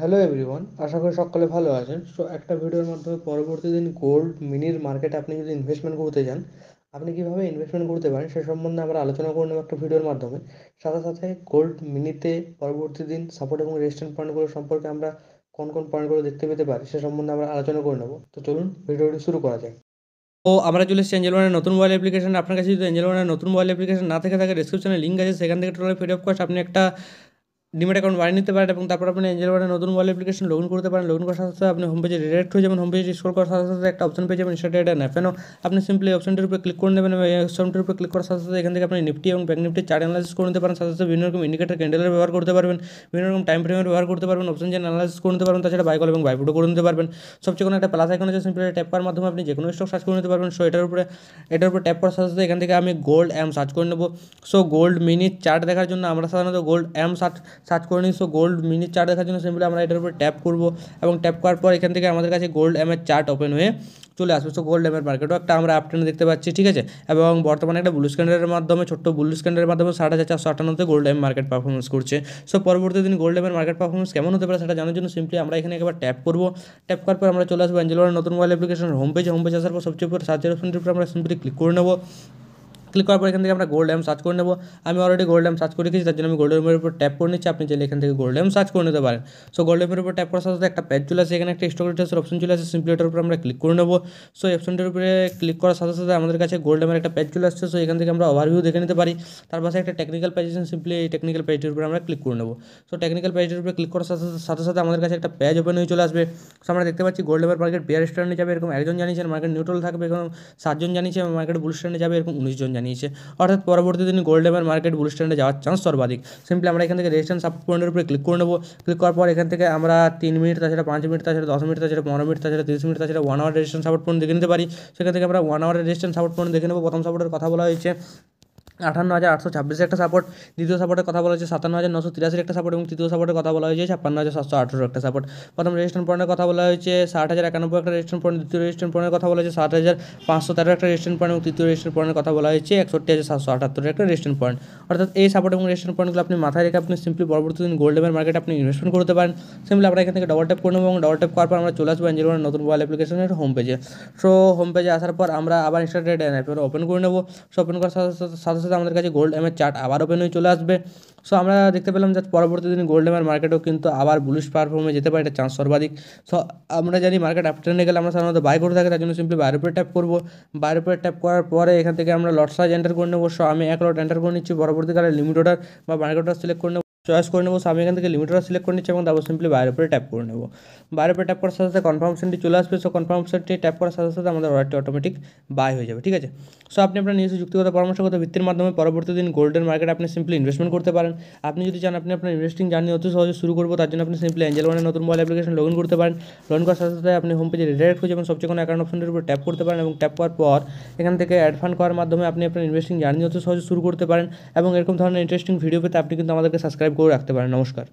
hello everyone আশা করি সকলে ভালো আছেন সো একটা ভিডিওর মাধ্যমে পরবর্তী দিন গোল্ড মিনির মার্কেটে আপনি যদি ইনভেস্টমেন্ট করতে চান আপনি কীভাবে ইনভেস্টমেন্ট করতে পারেন সে সম্বন্ধে আমরা আলোচনা করে নেব একটা ভিডিওর মাধ্যমে সাথে সাথে গোল্ড মিনিতে পরবর্তী দিন সাপোর্ট এবং রেজিস্ট্যান্ট পয়েন্টগুলো সম্পর্কে আমরা কোন কোন পয়েন্টগুলো দেখতে পেতে পারি সে সম্বন্ধে আমরা আলোচনা করে নেব তো চলুন ভিডিওটি শুরু করা যায় ও আমরা চলে এসেছি এঞ্জেল ওয়ানের নতুন মোবাইল অ্যাপ্লিকেশন আপনার কাছে যদি এঞ্জেল ওয়ানের নতুন মোবাইল অ্যাপ্লিকেশন না থেকে থাকে ডিসক্রিপশনে লিঙ্ক আছে সেখান থেকে টোটাল ফ্রি অফ কস্ট আপনি একটা ডিমেট অ্যাকাউন্ট বাড়িয়ে নিতে পারেন এবং তারপর আপনি এঞ্জেল ওয়ানে নতুন মোবাইল অ্যাপ্লিকেশন লগ ইন করতে পারেন লগ ইন করার সাথে সাথে আপনি হোম পেজে ডিরেক্ট হয়ে যাবেন হোম পেজে স্কোর করার সাথে সাথে একটা অপশন পেয়ে যাবেন সেটা এটা অ্যাপ আপনি সিম্পলি অপশনটির উপরে ক্লিক করে নেবেন এবং এই অপশনটির উপরে ক্লিক করার সাথে সাথে এখান থেকে আপনি নিফটি এবং ব্যাঙ্ক নিফটি চার্ট অ্যানালাইসিস করে নিতে পারেন সাথে সাথে বিভিন্ন রকম ইন্ডিকেটার ক্যান্ডেলের ব্যবহার করতে পারবেন বিভিন্ন রকম টাইম ফ্রেমের ব্যবহার করতে পারবেন অপশন চেন অ্যানালাইসিস করে নিতে পারবেন তাছাড়া বাইকল এবং বাইপুটো করে নিতে পারবেন সবচেয়ে কোনো একটা প্লাস আইকন আছে সিম্পলি ট্যাপ করার মাধ্যমে আপনি যে কোনো স্টক সার্চ করে নিতে পারবেন সো এটার উপরে এটার উপরে ট্যাপ করার সাথে সাথে এখান থেকে আমি গোল্ড অ্যাম সার্চ করে নেবো সো গোল্ড মিনি চার্ট দেখার জন্য আমরা সাধারণত গোল্ড অ্যাম সার্চ সার্চ করে নিচ্ছ গোল্ড মিনিট চার্ট দেখার জন্য সিম্পলি আমরা এটার উপরে ট্যাপ করবো এবং ট্যাপ করার পর এখান থেকে আমাদের কাছে গোল্ড এমের চার্ট ওপেন হয়ে চলে আসবে সো গোল্ড এমের মার্কেটও একটা আমরা আপট্রেন্ড দেখতে পাচ্ছি ঠিক আছে এবং বর্তমানে একটা ব্লু স্ক্যান্ডারের মাধ্যমে ছোট্ট ব্লু স্ক্যান্ডারের মাধ্যমে সাড়ে হাজার চারশো আটান্নতে গোল্ড এম মার্কেট পারফরমেন্স করছে সো পরবর্তী দিন গোল্ড এমের মার্কেট পারফরমেন্স কেমন হতে পারে সেটা জানার জন্য সিম্পলি আমরা এখানে একবার ট্যাপ করবো ট্যাপ করার পর আমরা চলে আসবো অ্যাঞ্জেলোর নতুন mobile application home page home page আসার পর সবচেয়ে উপর সার্চের অপশনটির উপর আমরা সিম্পলি ক্লিক করে নেবো ক্লিক করার পর এখান থেকে আমরা গোল্ড এম সার্চ করে নেবো আমি অলরেডি গোল্ড এম সার্চ করে রেখেছি তার জন্য আমি গোল্ড এমের উপর ট্যাপ করে নিচ্ছি আপনি চাইলে এখান থেকে গোল্ড এম সার্চ করে নিতে পারেন সো গোল্ড এমের উপর ট্যাপ করার সাথে একটা পেজ চলে আসে এখানে একটা স্টক ডিটেলসের অপশন চলে আসে সিম্পলেটের উপর আমরা ক্লিক করে নেবো সো অপশনটার উপরে ক্লিক করার সাথে সাথে আমাদের কাছে গোল্ড এমের একটা পেজ চলে আসছে সো এখান থেকে আমরা ওভারভিউ দেখে নিতে পারি তার পাশে একটা টেকনিক্যাল পেজ আছে সিম্পলি এই টেকনিক্যাল পেজটির উপরে আমরা ক্লিক করে নেবো সো টেকনিক্যাল পেজটির উপরে ক্লিক করার সাথে সাথে সাথে আমাদের কাছে একটা পেজ ওপেন হয়ে চলে আসবে সো আমরা দেখতে পাচ্ছি গোল্ড এমের মার্কেট বিয়ার স্ট্যান্ডে যাবে এরকম একজন জানিয়েছেন মার্কেট নিউট্রাল থাকবে এরকম সাতজন জানিয়েছে মার্কেট বুল স্ট্যান্ডে যাবে এরকম উনিশজন জানিয়েছে অর্থাৎ পরবর্তী দিন গোল্ড লেভেল মার্কেট বুল স্ট্যান্ডে যাওয়ার চান্স সর্বাধিক সিম্পলি আমরা এখান থেকে রেজিস্ট্রেশন সাপোর্ট পয়েন্টের উপরে ক্লিক করে নেবো ক্লিক করার পর এখান থেকে আমরা তিন মিনিট তাছাড়া পাঁচ মিনিট তাছাড়া দশ মিনিট তাছাড়া পনেরো মিনিট তাছাড়া তিরিশ মিনিট তাছাড়া one hour registration support point দেখে নিতে পারি সেখান থেকে আমরা one hour registration support point দেখে নেবো প্রথম সাপোর্টের কথা বলা হয়েছে আঠান্ন হাজার আটশো ছাব্বিশের একটা সাপোর্ট দ্বিতীয় সাপোর্টের কথা বলা হয়েছে সাতান্ন হাজার নশো তিরাশির একটা সাপোর্ট এবং তৃতীয় সাপোর্টের কথা বলা হয়েছে ছাপ্পান্ন হাজার সাতশো আঠেরো একটা সাপোর্ট প্রথম রেজিস্ট্রেন পয়েন্টের কথা বলা হয়েছে ষাট হাজার একানব্বই একটা রেজিস্ট্রেন পয়েন্ট দ্বিতীয় রেজিস্ট্রেন পয়েন্টের কথা বলা হয়েছে সাত হাজার পাঁচশো তেরো একটা রেজিস্ট্রেন পয়েন্ট এবং তৃতীয় রেজিস্ট্রেন পয়েন্টের কথা বলা হয়েছে একষট্টি হাজার সাতশো আটাত্তর একটা রেজিস্ট্রেন পয়েন্ট অর্থাৎ এই সাপোর্ট এবং রেজিস্ট্রেন পয়েন্টগুলো আপনি মাথায় রেখে আপনি সিম্পলি পরবর্তী দিন গোল্ড লেভেল মার্কেট আপনি ইনভেস্টমেন্ট করতে পারেন সিম্পলি আমরা এখান থেকে ডবল ট্যাপ করে নেবো এবং ডবল ট্যাপ করার পর আমরা চলে আসবো এঞ্জিনিয়ার নতুন মোবাইল অ্যাপ্লিকেশনের হোম পেজে সো হোম পেজে আসার পর আমরা আবার অ্যাপ ওপেন করে নেবো সো ওপেন করার সাথে সাথে সাথে আমাদের কাছে গোল্ড এমের চার্ট আবার ওপেন হয়ে চলে আসবে সো আমরা দেখতে পেলাম যে পরবর্তী দিন গোল্ড এমের মার্কেটও কিন্তু আবার বুলিশ পারফর্মে যেতে পারে এটা চান্স সর্বাধিক সো আমরা জানি মার্কেট আপট্রেন্ডে গেলে আমরা সাধারণত বাই করে থাকি তার জন্য সিম্পলি বাইরে উপরে ট্যাপ করবো বাইরে উপরে ট্যাপ করার পরে এখান থেকে আমরা লট সাইজ এন্টার করে নেবো সো আমি এক লট এন্টার করে নিচ্ছি পরবর্তীকালে লিমিট অর্ডার বা মার্কেট অর্ডার সিলেক্ট করে নেবো চয়েস করে নেব আমি এখান থেকে লিমিটার সিলেক্ট করে নিচ্ছি এবং তারপর সিম্পলি বাইরের উপরে ট্যাপ করে নেব বাইরের উপরে ট্যাপ করার সাথে সাথে কনফার্মেশনটি চলে আসবে সো কনফার্মেশনটি ট্যাপ করার সাথে সাথে আমাদের অর্ডারটি অটোমেটিক বাই হয়ে যাবে ঠিক আছে সো আপনি আপনার নিজস্ব যুক্তিগত পরামর্শগত ভিত্তির মাধ্যমে পরবর্তী দিন গোল্ডেন মার্কেটে আপনি সিম্পলি ইনভেস্টমেন্ট করতে পারেন আপনি যদি চান আপনি আপনার ইনভেস্টিং জার্নি অতি সহজে শুরু করবো তার জন্য আপনি সিম্পলি অ্যাঞ্জেল ওয়ানের নতুন মোবাইল অ্যাপ্লিকেশন লগ ইন করতে পারেন লগ করার সাথে সাথে আপনি হোম পেজে রিডাইরেক্ট হয়ে যাবেন সবচেয়ে কোনো অ্যাকাউন্ট অপশনের উপর ট্যাপ করতে পারেন এবং ট্যাপ করার পর এখান থেকে অ্যাড ফান্ড করার মাধ্যমে আপনি আপনার ইনভেস্টিং জার্নি অতি সহজে শুরু করতে পারেন এবং এরকম ধরনের ইন্টারেস্টিং ভিডিও পেতে আপনি কিন্তু আমাদেরকে সাবস্ক্রাইব করেও রাখতে পারেন নমস্কার